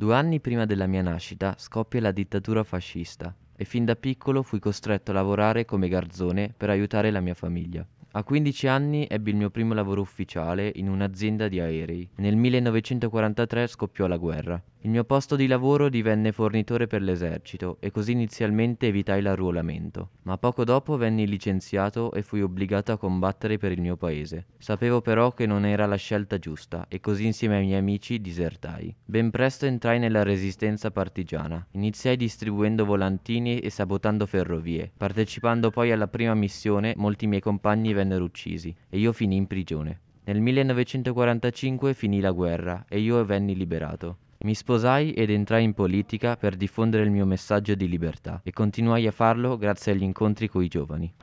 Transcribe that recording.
Due anni prima della mia nascita scoppia la dittatura fascista e fin da piccolo fui costretto a lavorare come garzone per aiutare la mia famiglia. A 15 anni ebbi il mio primo lavoro ufficiale in un'azienda di aerei. Nel 1943 scoppiò la guerra. Il mio posto di lavoro divenne fornitore per l'esercito e così inizialmente evitai l'arruolamento, ma poco dopo venni licenziato e fui obbligato a combattere per il mio paese. Sapevo però che non era la scelta giusta e così insieme ai miei amici disertai. Ben presto entrai nella resistenza partigiana. Iniziai distribuendo volantini e sabotando ferrovie. Partecipando poi alla prima missione, molti miei compagni vennero uccisi e io finii in prigione. Nel 1945 finì la guerra e io venni liberato. Mi sposai ed entrai in politica per diffondere il mio messaggio di libertà e continuai a farlo grazie agli incontri con i giovani.